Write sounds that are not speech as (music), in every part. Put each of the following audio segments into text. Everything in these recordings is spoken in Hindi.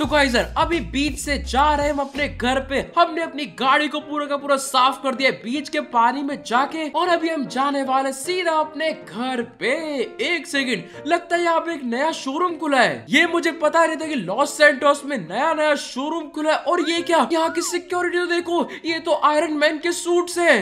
तो गाइजर अभी बीच से जा रहे हम अपने घर पे हमने अपनी गाड़ी को पूरा का पूरा साफ कर दिया बीच के पानी में जाके और अभी हम जाने वाले सीधा अपने घर पे एक सेकंड लगता है यहाँ पे एक नया शोरूम खुला है ये मुझे पता नहीं था कि लॉस सेंटोस में नया नया शोरूम खुला है और ये क्या यहाँ की सिक्योरिटी तो देखो ये तो आयरन मैन के सूट है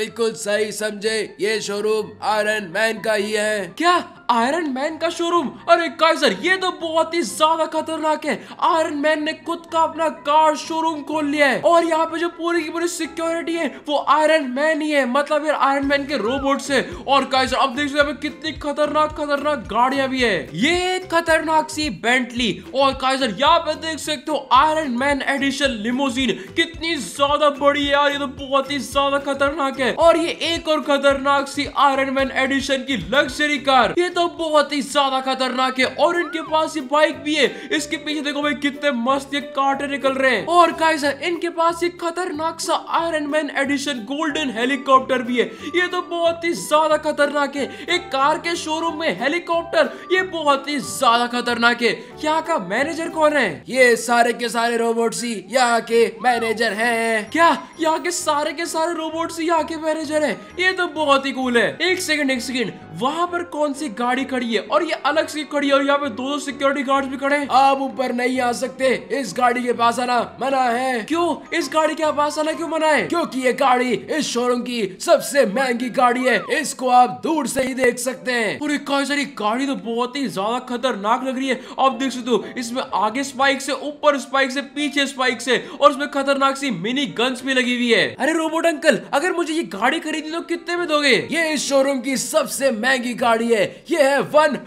बिल्कुल सही समझे ये शोरूम आयरन मैन का ही है क्या आयरन मैन का शोरूम अरे गाइजर ये तो बहुत ही ज्यादा खतरनाक है आयरन मैन ने खुद का अपना कार शोरूम खोल लिया है और यहाँ पे जो पूरी की पूरी सिक्योरिटी है वो आयरन मैन ही है मतलब यार आयरन मैन के रोबोट है और कैसे अब देख सकते कितनी खतरनाक खतरनाक गाड़ियां भी है ये खतरनाक सी बेंटली और काइजर यहाँ पे देख सकते हो आयरन मैन एडिशन लिमोजिन कितनी ज्यादा बड़ी है यार ये तो बहुत ही ज्यादा खतरनाक है और ये एक और खतरनाक सी आयरन मैन एडिशन की लग्जरी कार ये तो बहुत ही ज्यादा खतरनाक है और इनके पास ये बाइक भी है इसके पीछे देखो भाई कितने मस्त ये कांटे निकल रहे हैं और गाइस इनके पास ये खतरनाक सा Iron Man edition golden helicopter भी है ये तो बहुत ही ज्यादा खतरनाक है एक कार के शोरूम में हेलीकॉप्टर ये बहुत ही ज्यादा खतरनाक है यहाँ का मैनेजर कौन है ये सारे के सारे रोबोट ही यहाँ के मैनेजर है क्या यहाँ के सारे के सारे रोबोट्स ही यहाँ के मैनेजर है ये तो बहुत ही कूल है एक सेकेंड एक सेकेंड वहाँ पर कौन सी गाड़ी खड़ी है और ये अलग से खड़ी है और यहाँ पे दो दो सिक्योरिटी गार्ड भी खड़े हैं आप ऊपर नहीं आ आ सकते इस गाड़ी के पास आना मना है क्यों इस गाड़ी के पास आना क्यों मना है क्योंकि ये गाड़ी इस शोरूम की सबसे महंगी गाड़ी है इसको आप दूर से ही देख सकते हैं और कई सारी गाड़ी तो बहुत ही ज्यादा खतरनाक लग रही है आप देख सकते हो इसमें आगे स्पाइक से ऊपर स्पाइक से पीछे स्पाइक से और उसमें खतरनाक सी मिनी गन्स भी लगी हुई है अरे रोबोट अंकल अगर मुझे ये गाड़ी खरीदी तो कितने में दोगे ये इस शोरूम की सबसे महंगी गाड़ी है ये है वन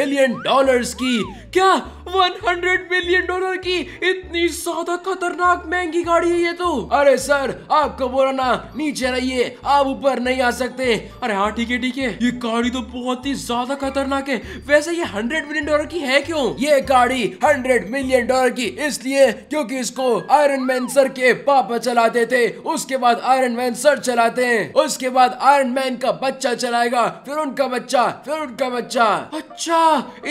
मिलियन डॉलर की क्या वन मिलियन मिलियन डॉलर की इतनी ज्यादा खतरनाक महंगी गाड़ी है ये तो अरे सर आपको बोला ना नीचे रहिए आप ऊपर नहीं आ सकते अरे हाँ ठीक है ठीक है ये गाड़ी तो बहुत ही ज्यादा खतरनाक है वैसे ये हंड्रेड मिलियन डॉलर की है क्यों ये गाड़ी हंड्रेड मिलियन डॉलर की इसलिए क्योंकि इसको आयरन मैन सर के पापा चलाते थे उसके बाद आयरन मैन सर चलाते हैं उसके बाद आयरन मैन का बच्चा चलाएगा फिर उनका बच्चा फिर उनका बच्चा अच्छा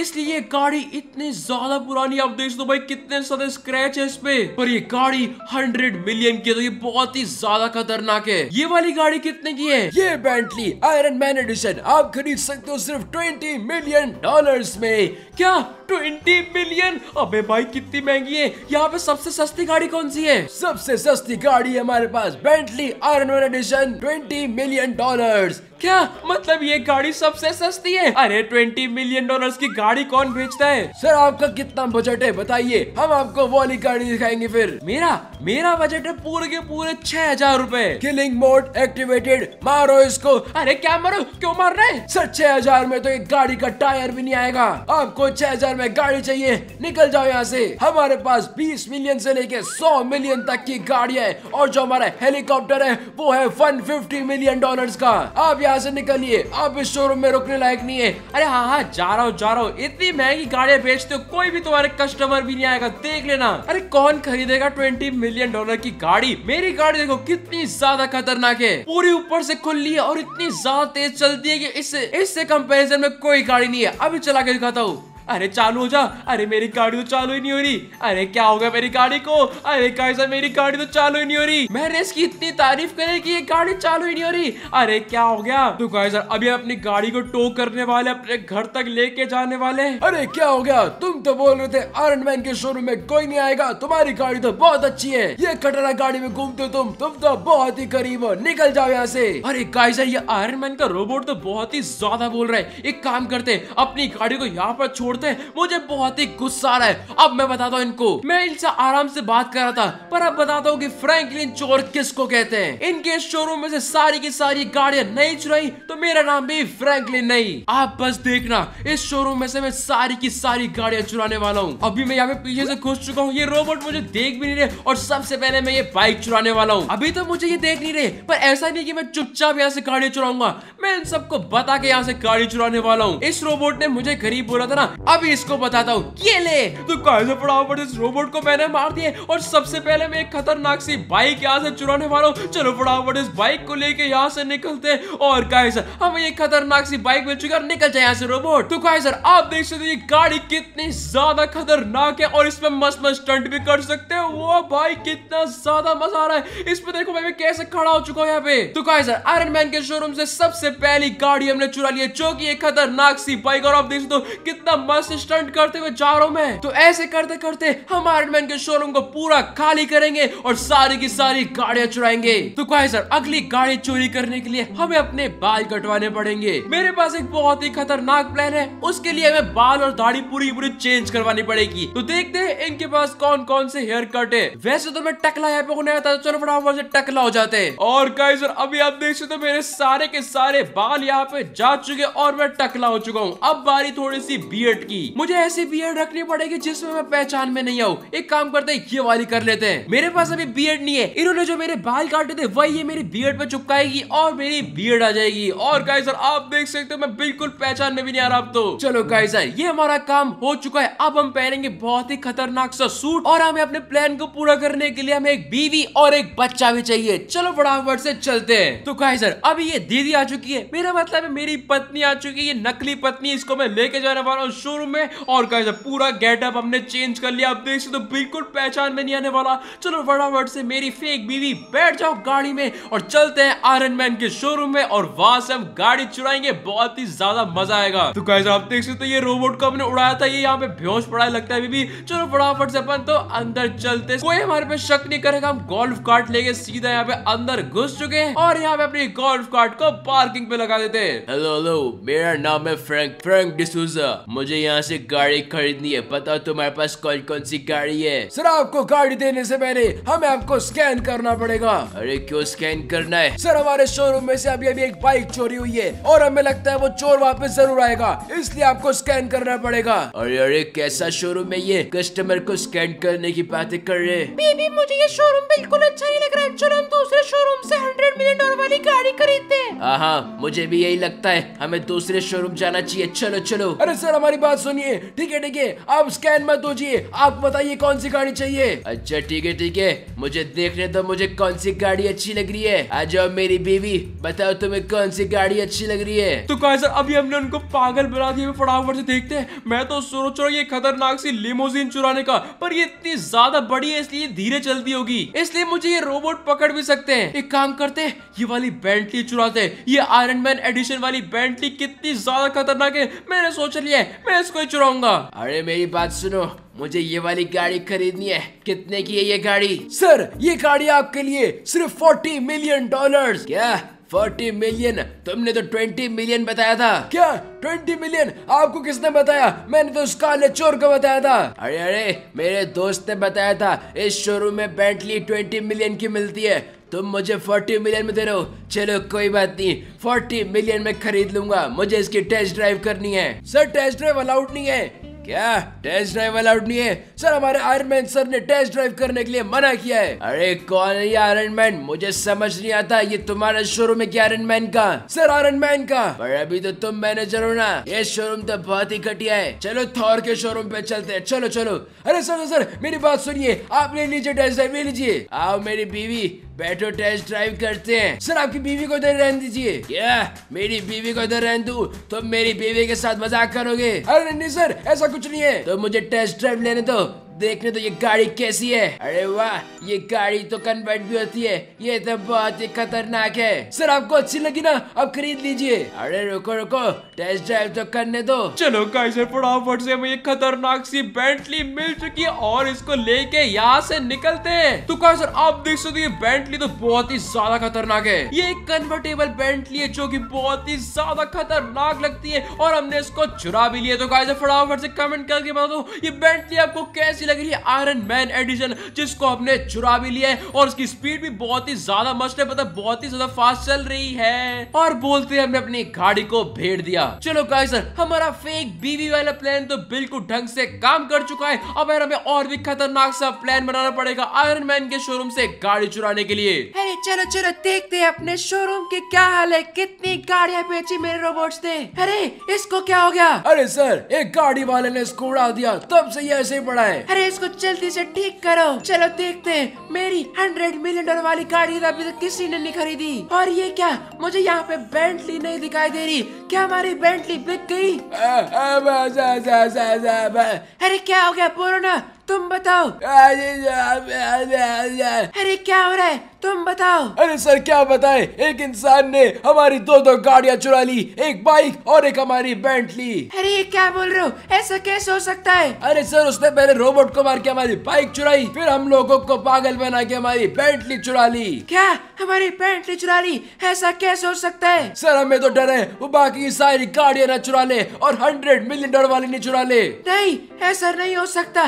इसलिए ये गाड़ी इतनी ज्यादा पुरानी आप देख दो भाई भाई कितने सारे स्क्रैच है इसपे पे पर ये गाड़ी हंड्रेड मिलियन की तो ये बहुत ही ज्यादा खतरनाक है ये वाली गाड़ी कितने की है ये बैंटली आयरन मैन एडिशन आप खरीद सकते हो सिर्फ ट्वेंटी मिलियन डॉलर में क्या ट्वेंटी मिलियन अबे भाई कितनी महंगी है यहाँ पे सबसे सस्ती गाड़ी कौन सी है सबसे सस्ती गाड़ी है हमारे पास Bentley Iron Man edition twenty million dollar क्या मतलब ये गाड़ी सबसे सस्ती है अरे ट्वेंटी मिलियन डॉलर्स की गाड़ी कौन बेचता है सर आपका कितना बजट है बताइए हम आपको वो वाली गाड़ी दिखाएंगे फिर मेरा मेरा बजट है पूरे के पूरे छह हजार रूपए किलिंग मोड एक्टिवेटेड मारो इसको अरे क्या मारो क्यों मार रहे सर छह हजार में तो एक गाड़ी का टायर भी नहीं आएगा आपको छह हजार में गाड़ी चाहिए निकल जाओ यहाँ से हमारे पास बीस मिलियन से लेके सौ मिलियन तक की गाड़ी है और जो हमारा हेलीकॉप्टर है वो है वन फिफ्टी मिलियन डॉलर का आप यहाँ से निकलिए आप इस शोरूम में रुकने लायक नहीं है अरे हाँ हाँ जा रहा हूँ जा रहा हूँ इतनी महंगी गाड़ियाँ बेचते हो कोई भी तुम्हारे कस्टमर भी नहीं आएगा देख लेना अरे कौन खरीदेगा ट्वेंटी मिलियन डॉलर की गाड़ी मेरी गाड़ी देखो कितनी ज्यादा खतरनाक है पूरी ऊपर से खुली है और इतनी ज्यादा तेज चलती है की इससे इससे कंपेरिजन में कोई गाड़ी नहीं है अभी चला के दिखाता हूँ अरे चालू हो जा अरे मेरी गाड़ी तो चालू ही नहीं हो रही अरे क्या हो गया मेरी गाड़ी को अरे कैसा मेरी गाड़ी तो चालू ही नहीं हो रही मैंने इसकी इतनी तारीफ करे की ये गाड़ी चालू ही नहीं हो रही अरे क्या हो गया तो सर अभी अपनी गाड़ी को टो करने वाले अपने घर तक लेके जाने वाले अरे क्या हो गया तुम तो बोल रहे थे आयरन मैन के शोरूम में कोई नहीं आएगा तुम्हारी गाड़ी तो बहुत अच्छी है ये कटरा गाड़ी में घूमते हो तुम तुम तो बहुत ही करीब हो निकल जाओ यहाँ से अरे गाइजर ये आयरन मैन का रोबोट तो बहुत ही ज्यादा बोल रहा है एक काम करते अपनी गाड़ी को यहाँ पर छोड़ उड़ते मुझे बहुत ही गुस्सा आ रहा है अब मैं बताता हूँ इनको मैं इनसे आराम से बात कर रहा था पर अब बताता हूँ कि फ्रैंकलिन चोर किसको कहते हैं इनके शोरूम में से सारी की सारी गाड़ियाँ नहीं चुराई तो मेरा नाम भी फ्रेंकलिन नहीं आप बस देखना इस शोरूम में से मैं सारी की सारी गाड़ियाँ चुराने वाला हूँ अभी मैं यहाँ पे पीछे से घुस चुका हूँ ये रोबोट मुझे देख भी नहीं रहे और सबसे पहले मैं ये बाइक चुराने वाला हूँ अभी तो मुझे ये देख नहीं रहे पर ऐसा नहीं की मैं चुपचाप यहाँ से गाड़ी चुराऊंगा मैं इन सबको बता के यहाँ से गाड़ी चुराने वाला हूँ इस रोबोट ने मुझे गरीब बोला था ना अभी इसको बताता हूँ ये ले तो कायदे फटाफट इस रोबोट को मैंने मार दिया और सबसे पहले मैं एक खतरनाक सी बाइक यहाँ से चुराने वाला हूँ चलो फटाफट इस बाइक को लेके यहाँ से निकलते और गाइस हमें एक खतरनाक सी बाइक मिल चुकी है और निकल जाए यहाँ से रोबोट तो गाइस आप देख सकते हो ये गाड़ी कितनी ज्यादा खतरनाक है और इसमें मस्त मस्त स्टंट भी कर सकते हो वो भाई कितना ज्यादा मजा आ रहा है इसमें देखो मैं कैसे खड़ा हो चुका हूँ यहाँ पे तो गाइस आयरन मैन के शोरूम से सबसे पहली गाड़ी हमने चुरा ली है जो की खतरनाक सी बाइक और आप देख सकते हो कितना वहां से स्टंट करते हुए जा रहा हूँ मैं तो ऐसे करते करते हम आयरन के शोरूम को पूरा खाली करेंगे और सारी की सारी गाड़ियां चुराएंगे तो कहे सर अगली गाड़ी चोरी करने के लिए हमें अपने बाल कटवाने पड़ेंगे मेरे पास एक बहुत ही खतरनाक प्लान है उसके लिए हमें बाल और दाढ़ी पूरी पूरी चेंज करवानी पड़ेगी तो देखते हैं इनके पास कौन कौन से हेयर कट है वैसे तो मैं टकला यहाँ पे होने आता था तो चलो फटाफट से टकला हो जाते हैं और गाइस सर अभी आप देख सकते मेरे सारे के सारे बाल यहाँ पे जा चुके और मैं टकला हो चुका हूँ अब बारी थोड़ी सी बियड बुलेट की मुझे ऐसी बियड रखनी पड़ेगी जिसमें मैं पहचान में नहीं आऊँ एक काम करते हैं ये वाली कर लेते हैं मेरे पास अभी बियड नहीं है इन्होंने जो मेरे बाल काटे थे वही ये मेरी बियड पे चुपकाएगी और मेरी बियड आ जाएगी और गाय सर आप देख सकते हो मैं बिल्कुल पहचान में भी नहीं आ रहा अब तो चलो गाय सर ये हमारा काम हो चुका है अब हम पहनेंगे बहुत ही खतरनाक सा सूट और हमें अपने प्लान को पूरा करने के लिए हमें एक बीवी और एक बच्चा भी चाहिए चलो फटाफट से चलते हैं तो गाय सर अभी ये दीदी आ चुकी है मेरा मतलब है मेरी पत्नी आ चुकी है ये नकली पत्नी इसको मैं लेके जाने वाला हूँ शोरूम में और गाइज पूरा गेटअप हमने चेंज कर लिया अब देख सकते तो बिल्कुल पहचान में नहीं आने वाला चलो फटाफट से मेरी फेक बीवी बैठ जाओ गाड़ी में और चलते हैं आयरन मैन के शोरूम में और वहां से हम गाड़ी चुराएंगे बहुत ही ज्यादा मजा आएगा तो गाइस आप देख सकते हो ये रोबोट को हमने उड़ाया था ये यहाँ पे भ्योश पड़ा लगता है बीबी चलो फटाफट से अपन तो अंदर चलते कोई हमारे पे शक नहीं करेगा हम गोल्फ कार्ट लेके सीधा यहाँ पे अंदर घुस चुके हैं और यहाँ पे अपनी गोल्फ कार्ट को पार्किंग पे लगा देते हैं हेलो हेलो मेरा नाम है फ्रेंक फ्रेंक डिसूजा मुझे मुझे यहाँ से गाड़ी खरीदनी है बताओ तुम्हारे पास कौन कौन सी गाड़ी है सर आपको गाड़ी देने से पहले हमें आपको स्कैन करना पड़ेगा अरे क्यों स्कैन करना है सर हमारे शोरूम में से अभी अभी एक बाइक चोरी हुई है और हमें लगता है वो चोर वापस जरूर आएगा इसलिए आपको स्कैन करना पड़ेगा अरे अरे कैसा शोरूम है ये कस्टमर को स्कैन करने की बातें कर रहे बेबी मुझे ये शोरूम बिल्कुल अच्छा नहीं लग रहा है चलो हम दूसरे शोरूम से हंड्रेड मिलियन डॉलर वाली गाड़ी खरीदते हाँ, हाँ मुझे भी यही लगता है हमें दूसरे शोरूम जाना चाहिए चलो चलो अरे सर हमारी बात सुनिए ठीक है ठीक है आप स्कैन मत दीजिए आप बताइए कौन सी गाड़ी चाहिए अच्छा ठीक है ठीक है मुझे देखने तो मुझे कौन सी गाड़ी अच्छी लग रही है आ जाओ मेरी बीवी बताओ तुम्हें कौन सी गाड़ी अच्छी लग रही है तो कहा सर अभी हमने उनको पागल बना दिया फटाफट से देखते हैं मैं तो सोच रहा हूँ खतरनाक सी लिमोजिन चुराने का पर ये इतनी ज्यादा बड़ी है इसलिए धीरे चलती होगी इसलिए मुझे ये रोबोट पकड़ भी सकते हैं एक काम करते हैं ये वाली बेंटली चुराते ये आयरन मैन एडिशन वाली बेंटली कितनी ज्यादा खतरनाक है मैंने सोच लिया है मैं मैं इसको ही चुराऊंगा अरे मेरी बात सुनो मुझे ये वाली गाड़ी खरीदनी है कितने की है ये गाड़ी सर ये गाड़ी आपके लिए सिर्फ फोर्टी मिलियन डॉलर्स क्या फोर्टी मिलियन तुमने तो ट्वेंटी मिलियन बताया था क्या ट्वेंटी मिलियन आपको किसने बताया मैंने तो उस काले चोर को बताया था अरे अरे मेरे दोस्त ने बताया था इस शोरूम में बेंटली ट्वेंटी मिलियन की मिलती है तुम मुझे फोर्टी मिलियन में दे रहे हो चलो कोई बात नहीं फोर्टी मिलियन में खरीद लूंगा मुझे इसकी टेस्ट ड्राइव करनी है सर टेस्ट ड्राइव अलाउड नहीं है क्या टेस्ट ड्राइव अलाउड नहीं है सर हमारे आयरन मैन सर ने टेस्ट ड्राइव करने के लिए मना किया है अरे कौन है आयरन मैन मुझे समझ नहीं आता ये तुम्हारा शोरूम है क्या आयरन मैन का सर आयरन मैन का पर अभी तो तुम मैनेजर हो ना ये शोरूम तो बहुत ही घटिया है चलो थौर के शोरूम पे चलते हैं चलो चलो अरे सर सर मेरी बात सुनिए आप ले लीजिए टेस्ट ड्राइव ले लीजिए आओ मेरी बीवी बैठो टेस्ट ड्राइव करते हैं सर आपकी बीवी को इधर रहने दीजिए क्या मेरी बीवी को इधर रहने दू तुम मेरी बीवी के साथ मजाक करोगे अरे नहीं सर ऐसा कुछ नहीं है तो मुझे टेस्ट ड्राइव लेने दो देखने तो ये गाड़ी कैसी है अरे वाह ये गाड़ी तो कन्वर्ट भी होती है ये तो बहुत ही खतरनाक है सर आपको अच्छी लगी ना आप खरीद लीजिए अरे रुको रुको टेस्ट ड्राइव तो करने दो चलो सर फटाफट से मुझे खतरनाक सी बेंटली मिल चुकी है और इसको लेके यहाँ से निकलते हैं तो कहा सर आप देख सकते ये बेंटली तो बहुत ही ज्यादा खतरनाक है ये एक कन्वर्टेबल बेंटली है जो की बहुत ही ज्यादा खतरनाक लगती है और हमने इसको चुरा भी लिया तो कहा फटाफट से कमेंट करके बता दो ये बेंटली आपको कैसी लग रही है आयरन मैन एडिशन जिसको हमने चुरा भी लिया है और उसकी स्पीड भी बहुत ही ज्यादा मस्त है मतलब बहुत ही ज्यादा फास्ट चल रही है और बोलते हमने अपनी गाड़ी को भेड़ दिया चलो गाइस हमारा फेक बीवी वाला प्लान तो बिल्कुल ढंग से काम कर चुका है अब यार हमें और भी खतरनाक सा प्लान बनाना पड़ेगा आयरन मैन के शोरूम से गाड़ी चुराने के लिए अरे चलो चलो देखते हैं अपने शोरूम के क्या हाल है कितनी गाड़िया बेची मेरे रोबोट ने अरे इसको क्या हो गया अरे सर एक गाड़ी वाले ने इसको उड़ा दिया तब से ये ऐसे ही पड़ा है अरे इसको जल्दी से ठीक करो चलो देखते हैं मेरी हंड्रेड मिलियन डॉलर वाली गाड़ी अभी तक किसी ने नहीं खरीदी और ये क्या मुझे यहाँ पे बेंटली नहीं दिखाई दे रही क्या हमारी बेंटली बिक गई अरे क्या हो गया बोलो ना तुम बताओ अरे क्या हो रहा है तुम बताओ अरे सर क्या बताए एक इंसान ने हमारी दो दो गाड़ियाँ चुरा ली एक बाइक और एक हमारी बैंट ली अरे ये क्या बोल रहे हो ऐसा कैसे हो सकता है अरे सर उसने पहले रोबोट को मार के हमारी बाइक चुराई फिर हम लोगों को पागल बना के हमारी ली चुरा ली क्या हमारी ली चुरा ली ऐसा कैसे हो सकता है सर हमें तो डर है वो बाकी सारी गाड़ियाँ न चुरा ले और हंड्रेड मिलियन डॉलर वाली नहीं चुरा ले नहीं ऐसा नहीं हो सकता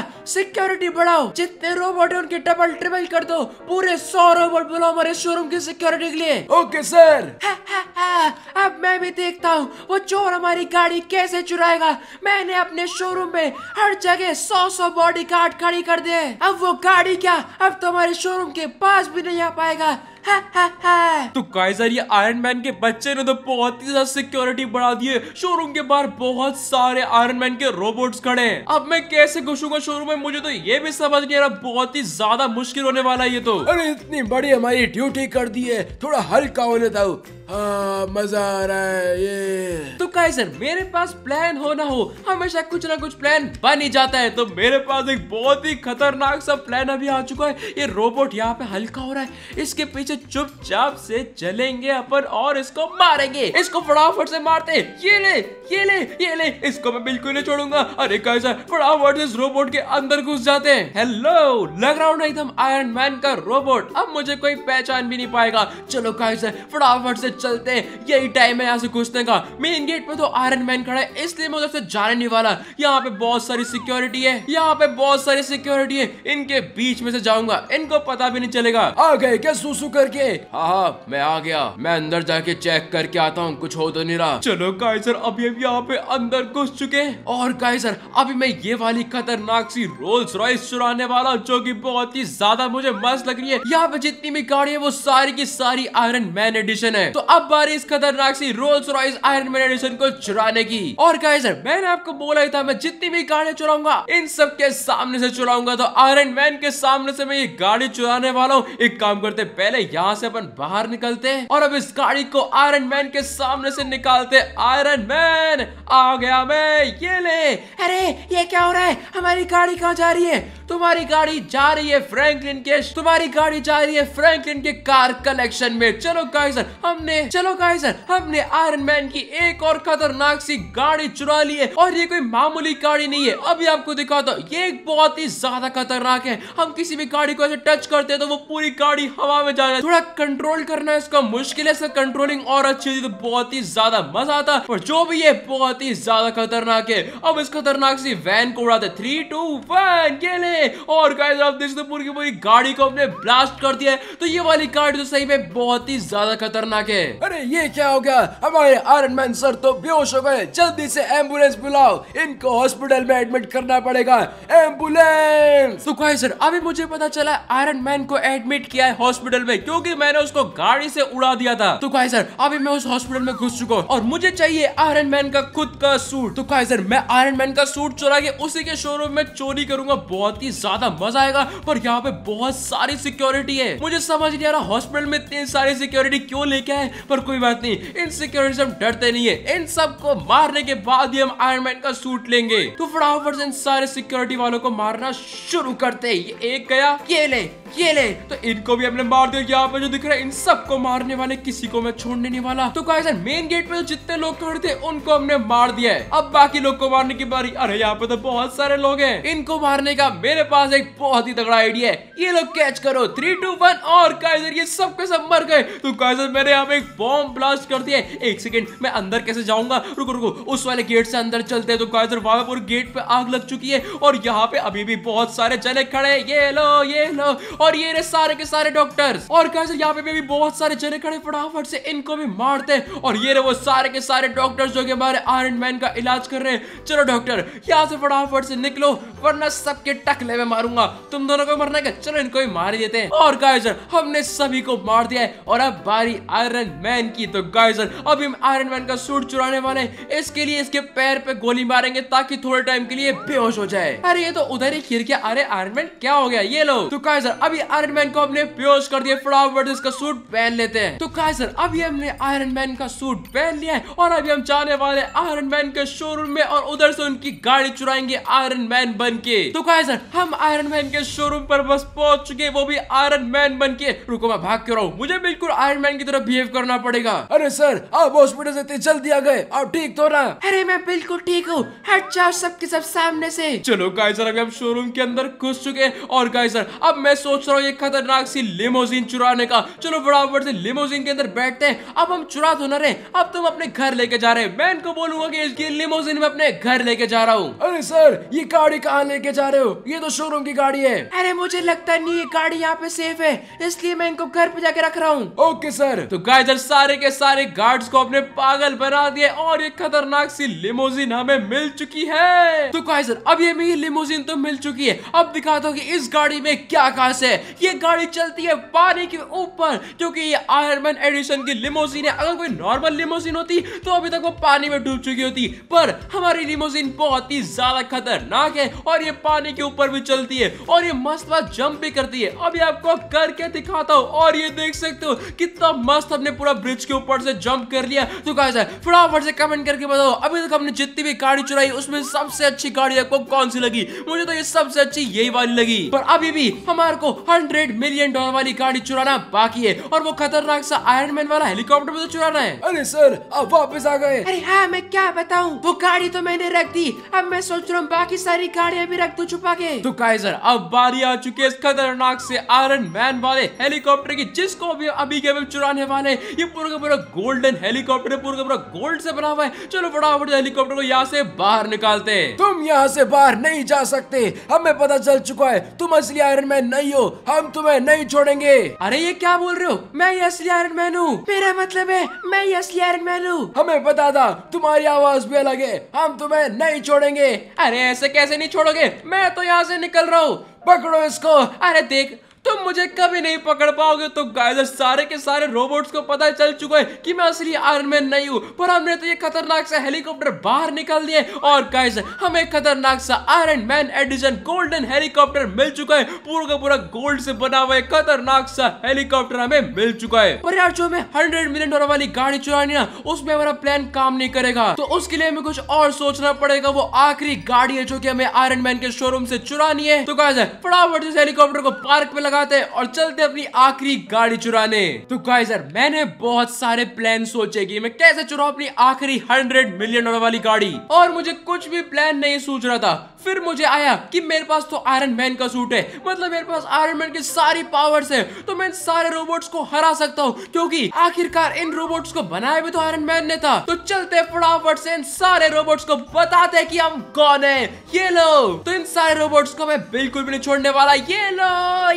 सिक्योरिटी बढ़ाओ जितने रोबोट है उनकी डबल ट्रिपल कर दो पूरे सौ रोबोट बुलाओ हमारे शोरूम की सिक्योरिटी के लिए ओके सर हाँ, हाँ, हाँ। अब मैं भी देखता हूँ वो चोर हमारी गाड़ी कैसे चुराएगा मैंने अपने शोरूम में हर जगह सौ सौ बॉडी गार्ड खड़ी कर दिए अब वो गाड़ी क्या अब तो हमारे शोरूम के पास भी नहीं आ पाएगा (laughs) तो काइजर ये आयरन मैन के बच्चे ने तो बहुत ही ज्यादा सिक्योरिटी बढ़ा दी है शोरूम के बाहर बहुत सारे आयरन मैन के रोबोट्स खड़े हैं अब मैं कैसे घुसूंगा शोरूम में मुझे तो ये भी समझ नहीं आ रहा बहुत ही ज्यादा मुश्किल होने वाला है ये तो अरे इतनी बड़ी हमारी ड्यूटी कर दी है थोड़ा हल्का होने था हाँ, मजा आ रहा है ये तो सर मेरे पास प्लान हो ना हो हमेशा कुछ ना कुछ प्लान बन ही जाता है तो मेरे पास एक बहुत ही खतरनाक सा प्लान अभी आ चुका है ये रोबोट यहाँ पे हल्का हो रहा है इसके पीछे चुपचाप से चलेंगे अपन और इसको मारेंगे इसको फटाफट से मारते ये ले ये ले ये ले इसको मैं बिल्कुल नहीं छोड़ूंगा अरे कैसा फटाफट इस रोबोट के अंदर घुस जाते हैं हेलो लग रहा हूँ एकदम आयरन मैन का रोबोट अब मुझे कोई पहचान भी नहीं पाएगा चलो कैसे फटाफट से चलते हैं यही टाइम है यहाँ से घुसने का मेन गेट पे तो आयरन मैन खड़ा है इसलिए मैं उधर से जाने नहीं वाला यहाँ पे बहुत सारी सिक्योरिटी है यहाँ पे बहुत सारी सिक्योरिटी है इनके बीच में से जाऊंगा इनको पता भी नहीं चलेगा आ गए क्या सुसु करके हाँ हाँ मैं आ गया मैं अंदर जाके चेक करके आता हूँ कुछ हो तो नहीं रहा चलो का अभी यहाँ पे अंदर घुस चुके हैं और गाय सर अभी मैं ये वाली खतरनाक सी रोल्स रॉयस चुराने वाला जो की बहुत ही ज्यादा मुझे मस्त लग रही है यहाँ पे जितनी भी गाड़ी है वो सारी की सारी आयरन मैन एडिशन है तो अब बारी इस खतरनाक सी Rolls Royce Iron Man edition को चुराने की और गाइस सर मैंने आपको बोला ही था मैं जितनी भी गाड़ी चुराऊंगा इन सब के सामने से चुराऊंगा तो आयरन मैन के सामने से मैं ये गाड़ी चुराने वाला हूँ एक काम करते पहले यहाँ से अपन बाहर निकलते हैं और अब इस गाड़ी को आयरन मैन के सामने से निकालते आयरन मैन मैन आ गया मैं ये ले अरे ये क्या हो रहा है हमारी गाड़ी कहाँ जा रही है तुम्हारी गाड़ी जा रही है फ्रैंकलिन के तुम्हारी गाड़ी जा रही है फ्रैंकलिन के कार कलेक्शन में चलो काइजर हमने चलो काइजर हमने आयरन मैन की एक और खतरनाक सी गाड़ी चुरा ली है और ये कोई मामूली गाड़ी नहीं है अभी आपको दिखाता हूँ ये बहुत ही ज्यादा खतरनाक है हम किसी भी गाड़ी को ऐसे टच करते हैं तो वो पूरी गाड़ी हवा में जा जाना थोड़ा कंट्रोल करना इसका मुश्किल है सर कंट्रोलिंग और अच्छी होती तो बहुत ही ज्यादा मजा आता और जो भी ये बहुत ही ज्यादा खतरनाक है अब इस खतरनाक सी वैन को उड़ाते थ्री टू वन लिए ने और गाइस आप देख सकते हो पूरी पूरी गाड़ी को अपने ब्लास्ट कर दिया है तो ये वाली कार तो सही में बहुत ही ज्यादा खतरनाक है अरे ये क्या हो गया हमारे आयरन मैन सर तो बेहोश हो गए जल्दी से एम्बुलेंस बुलाओ इनको हॉस्पिटल में एडमिट करना पड़ेगा एम्बुलेंस तो गाइस सर अभी मुझे पता चला आयरन मैन को एडमिट किया है हॉस्पिटल में क्योंकि मैंने उसको गाड़ी से उड़ा दिया था तो गाइस सर अभी मैं उस हॉस्पिटल में घुस चुका हूँ और मुझे चाहिए आयरन मैन का खुद का सूट तो गाइस सर मैं आयरन मैन का सूट चुरा के उसी के शोरूम में चोरी करूंगा बहुत ही ही ज्यादा मजा आएगा पर यहाँ पे बहुत सारी सिक्योरिटी है मुझे समझ नहीं आ रहा हॉस्पिटल में इतनी सारी सिक्योरिटी क्यों लेके आए पर कोई बात नहीं इन सिक्योरिटी से हम डरते नहीं है इन सबको मारने के बाद ही हम आयरन मैन का सूट लेंगे तो फटाफट से इन सारे सिक्योरिटी वालों को मारना शुरू करते ये एक गया ये ले ये ले तो इनको भी हमने मार दिया यहाँ पे जो दिख रहा है इन सबको मारने वाले किसी को मैं छोड़ने नहीं वाला तो कहा मेन गेट पे जो तो जितने लोग खड़े थे उनको हमने मार दिया है अब बाकी लोग को मारने की बारी अरे यहाँ पे तो बहुत सारे लोग हैं इनको मारने का मेरे मेरे पास एक बहुत ही तगड़ा आइडिया है ये लोग कैच करो थ्री टू वन और काइजर ये सब के सब मर गए तो काइजर मेरे यहाँ पे एक बॉम्ब ब्लास्ट कर दिया एक सेकेंड मैं अंदर कैसे जाऊंगा रुको रुको उस वाले गेट से अंदर चलते हैं तो काइजर वहां पर गेट पे आग लग चुकी है और यहाँ पे अभी भी बहुत सारे जने खड़े ये लो ये लो और ये रहे सारे के सारे डॉक्टर और काइजर यहाँ पे भी बहुत सारे जने खड़े फटाफट से इनको भी मारते हैं और ये रहे वो सारे के सारे डॉक्टर जो कि हमारे आयरन मैन का इलाज कर रहे हैं चलो डॉक्टर यहाँ से फटाफट से निकलो वरना सबके टक पहले मैं मारूंगा तुम दोनों को मरना क्या चलो इनको भी मार देते हैं और गाइजर हमने सभी को मार दिया है और अब बारी आयरन मैन की तो गाइजर अभी हम आयरन मैन का सूट चुराने वाले हैं इसके लिए इसके पैर पे गोली मारेंगे ताकि थोड़े टाइम के लिए बेहोश हो जाए अरे ये तो उधर ही खिर गया अरे आयरन मैन क्या हो गया ये लोग तो गाइजर अभी आयरन मैन को हमने बेहोश कर दिया फटाफट इसका सूट पहन लेते हैं तो गाइजर अभी हमने आयरन मैन का सूट पहन लिया है और अभी हम जाने वाले आयरन मैन के शोरूम में और उधर से उनकी गाड़ी चुराएंगे आयरन मैन बन के तो गाइजर हम आयरन मैन के शोरूम पर बस पहुंच चुके वो भी आयरन मैन बन के रुको मैं भाग क्यों रहा हूँ मुझे बिल्कुल आयरन मैन की तरफ बिहेव करना पड़ेगा अरे सर आप हॉस्पिटल से जल्दी आ गए आप ठीक तो ना अरे मैं बिल्कुल ठीक हूँ हट जाओ सबके सब सामने से चलो गाय सर अभी हम शोरूम के अंदर घुस चुके हैं और गाय सर अब मैं सोच रहा हूँ ये खतरनाक सी लिमोजिन चुराने का चलो बराबर से लिमोजिन के अंदर बैठते हैं अब हम चुरा तो ना रहे अब तुम अपने घर लेके जा रहे मैं इनको बोलूंगा की लिमोजिन में अपने घर लेके जा रहा हूँ अरे सर ये गाड़ी कहाँ लेके जा रहे हो ये तो तो शोरूम की गाड़ी है अरे मुझे लगता नहीं ये गाड़ी यहाँ पे सेफ है इसलिए मैं इनको घर पे जाके रख रहा हूँ ओके सर तो गाइजर सारे के सारे गार्ड को अपने पागल बना दिए और ये खतरनाक सी लिमोजिन हमें मिल चुकी है तो गाइजर अब ये मेरी लिमोजिन तो मिल चुकी है अब दिखा दो की इस गाड़ी में क्या खास है ये गाड़ी चलती है पानी के ऊपर क्योंकि ये आयरमैन एडिशन की लिमोजिन है अगर कोई नॉर्मल लिमोजिन होती तो अभी तक वो पानी में डूब चुकी होती पर हमारी लिमोजिन बहुत ही ज्यादा खतरनाक है और ये पानी के ऊपर पर भी चलती है और ये मस्त बात जंप भी करती है अभी आपको करके दिखाता हूँ और ये देख सकते हो कितना मस्त हमने पूरा ब्रिज के ऊपर से जंप कर लिया तो कहा जाए फटाफट से कमेंट करके बताओ अभी तक हमने जितनी भी गाड़ी चुराई उसमें सबसे अच्छी गाड़ी आपको कौन सी लगी मुझे तो ये सबसे अच्छी यही वाली लगी पर अभी भी हमारे को हंड्रेड मिलियन डॉलर वाली गाड़ी चुराना बाकी है और वो खतरनाक सा आयरन मैन वाला हेलीकॉप्टर भी तो चुराना है अरे सर अब वापस आ गए अरे हाँ मैं क्या बताऊँ वो गाड़ी तो मैंने रख दी अब मैं सोच रहा हूँ बाकी सारी गाड़ियाँ भी रख दू छुपा के तो काइजर अब बारी आ चुकी है इस खतरनाक से आयरन मैन वाले हेलीकॉप्टर की जिसको भी अभी के चुराने वाले ये पूरा का पूरा गोल्डन हेलीकॉप्टर पूरा का पूरा गोल्ड से बना हुआ है चलो फटाफट हेलीकॉप्टर को यहाँ से बाहर निकालते तुम यहाँ से बाहर नहीं जा सकते हमें पता चल चुका है तुम असली आयरन मैन नहीं हो हम तुम्हें नहीं छोड़ेंगे अरे ये क्या बोल रहे हो मैं ये असली आयरन मैन हूँ मेरा मतलब है मैं ये असली आयरन मैन हूँ हमें पता था तुम्हारी आवाज भी अलग है हम तुम्हें नहीं छोड़ेंगे अरे ऐसे कैसे नहीं छोड़ोगे मैं तो यहाँ से निकल रहा हूँ पकड़ो इसको अरे देख तुम मुझे कभी नहीं पकड़ पाओगे तो गाइजर सारे के सारे रोबोट्स को पता चल चुका है कि मैं असली आयरन मैन नहीं हूँ पर हमने तो ये खतरनाक सा हेलीकॉप्टर बाहर निकाल दिए और गाइजर हमें खतरनाक सा Iron Man edition golden helicopter मिल चुका है पूरा का पूरा गोल्ड से बना हुआ खतरनाक सा हेलीकॉप्टर हमें मिल चुका है पर यार जो हमें हंड्रेड मिलियन डॉलर वाली गाड़ी चुरानी ना उसमें हमारा प्लान काम नहीं करेगा तो उसके लिए हमें कुछ और सोचना पड़ेगा वो आखिरी गाड़ी है जो की हमें आयरन मैन के शोरूम से चुरानी है तो गाय फटाफट इस हेलीकॉप्टर को पार्क में लगाते हैं और चलते अपनी आखिरी गाड़ी चुराने तो गाइजर मैंने बहुत सारे प्लान सोचे कि मैं कैसे चुराऊ अपनी आखिरी हंड्रेड मिलियन डॉलर वाली गाड़ी और मुझे कुछ भी प्लान नहीं सोच रहा था फिर मुझे आया कि मेरे पास तो आयरन मैन का सूट है मतलब मेरे पास आयरन मैन की सारी पावर्स है तो मैं इन सारे रोबोट्स को हरा सकता हूँ क्योंकि आखिरकार इन रोबोट्स को बनाया भी तो आयरन मैन ने था तो चलते फटाफट से इन सारे रोबोट्स को बताते कि हम कौन है ये लो तो इन सारे रोबोट्स को मैं बिल्कुल भी नहीं छोड़ने वाला ये लो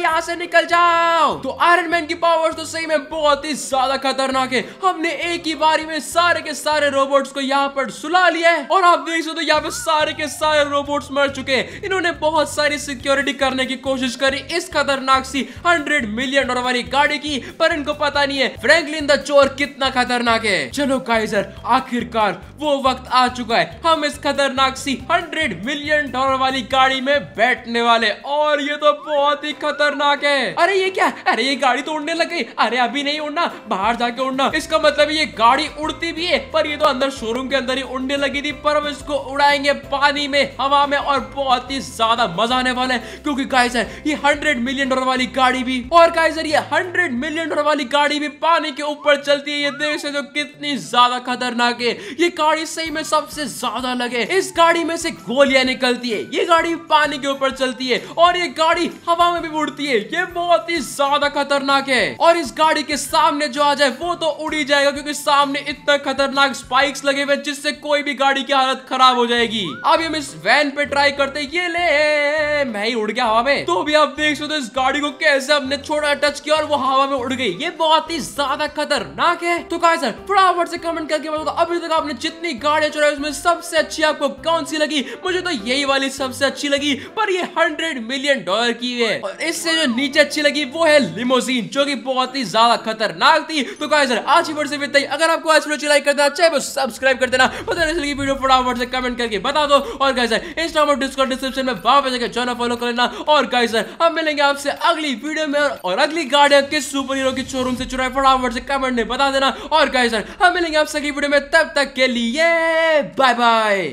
यहाँ से निकल जाओ तो आयरन मैन की पावर्स तो सही में बहुत ही ज्यादा खतरनाक है हमने एक ही बारी में सारे के सारे रोबोट्स को यहाँ पर सुला लिया है और आप देख सकते हो यहाँ पे सारे के सारे रोबोट्स मर चुके हैं इन्होंने बहुत सारी सिक्योरिटी करने की कोशिश करी इस खतरनाक सी हंड्रेड मिलियन डॉलर वाली गाड़ी की पर इनको पता नहीं है फ्रैंकलिन द चोर कितना खतरनाक है चलो काइजर आखिरकार वो वक्त आ चुका है हम इस खतरनाक सी हंड्रेड मिलियन डॉलर वाली गाड़ी में बैठने वाले और ये तो बहुत ही खतरनाक है अरे ये क्या अरे ये गाड़ी तो उड़ने लग गई अरे अभी नहीं उड़ना बाहर जाके उड़ना इसका मतलब ये गाड़ी उड़ती भी है पर ये तो अंदर शोरूम के अंदर ही उड़ने लगी थी पर हम इसको उड़ाएंगे पानी में हवा में और बहुत ही ज्यादा मजा आने वाला है क्योंकि गाइजर ये हंड्रेड मिलियन डॉलर वाली गाड़ी भी और गाइजर ये हंड्रेड मिलियन डॉलर वाली गाड़ी भी पानी के ऊपर चलती है ये देख सकते हो कितनी ज्यादा खतरनाक है ये गाड़ी सही में सबसे ज्यादा लगे इस गाड़ी में से गोलियां निकलती है ये गाड़ी पानी के ऊपर चलती है और ये गाड़ी हवा में भी उड़ती है ये बहुत ही ज्यादा खतरनाक है और इस गाड़ी के सामने जो आ जाए वो तो उड़ी जाएगा क्योंकि सामने इतना खतरनाक स्पाइक लगे हुए जिससे कोई भी गाड़ी की हालत खराब हो जाएगी अब हम इस वैन पे ट्राई करते ये ले मैं ही उड़ गया हवा में तो भी आप देख सकते इस गाड़ी को कैसे हमने छोड़ा टच किया और वो हवा में उड़ गई ये बहुत ही ज्यादा खतरनाक है तो कहा सर फटाफट से कमेंट करके बताओ अभी तक आपने जितना जितनी गाड़ियां चुराई उसमें सबसे अच्छी आपको कौन सी लगी मुझे तो यही वाली सबसे अच्छी लगी पर ये हंड्रेड मिलियन डॉलर की है और इससे जो नीचे अच्छी लगी वो है लिमोजीन जो की बहुत ही ज्यादा खतरनाक थी तो कहा सर आज की से विदाई अगर आपको आज वीडियो तो लाइक कर देना चाहे वो सब्सक्राइब कर देना पता चलिए वीडियो फटाफट से कमेंट करके बता दो और गाइस सर इंस्टाग्राम और डिस्कॉर्ड डिस्क्रिप्शन में वहां पे जाकर जाना फॉलो कर लेना और गाइस सर हम मिलेंगे आपसे अगली वीडियो में और अगली गाड़ियां किस सुपर हीरो की शोरूम से चुराए फटाफट से कमेंट में बता देना और गाइस सर हम मिलेंगे आपसे अगली वीडियो में तब तक के लिए 耶，拜拜。